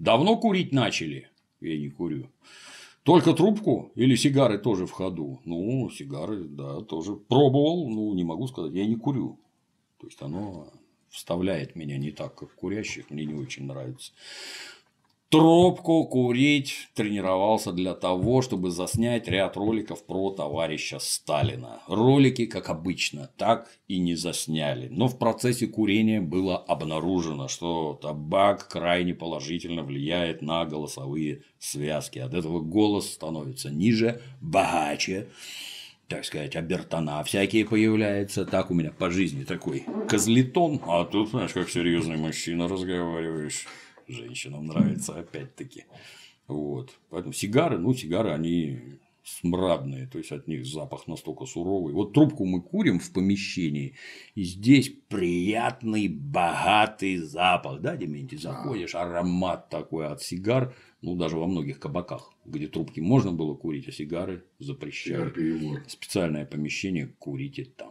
Давно курить начали? Я не курю. Только трубку или сигары тоже в ходу? Ну, сигары, да, тоже пробовал, ну, не могу сказать, я не курю. То есть, оно вставляет меня не так, как курящих, мне не очень нравится. Тропку курить тренировался для того, чтобы заснять ряд роликов про товарища Сталина. Ролики, как обычно, так и не засняли. Но в процессе курения было обнаружено, что табак крайне положительно влияет на голосовые связки. От этого голос становится ниже, богаче так сказать, обертона всякие появляются. Так у меня по жизни такой козлетон. А тут, знаешь, как серьезный мужчина разговариваешь женщинам нравится, опять-таки. Вот. Поэтому сигары, ну, сигары, они смрадные, то есть от них запах настолько суровый. Вот трубку мы курим в помещении, и здесь приятный, богатый запах. Да, Дементий, заходишь, аромат такой от сигар, ну, даже во многих кабаках, где трубки можно было курить, а сигары запрещали. Специальное помещение, курите там.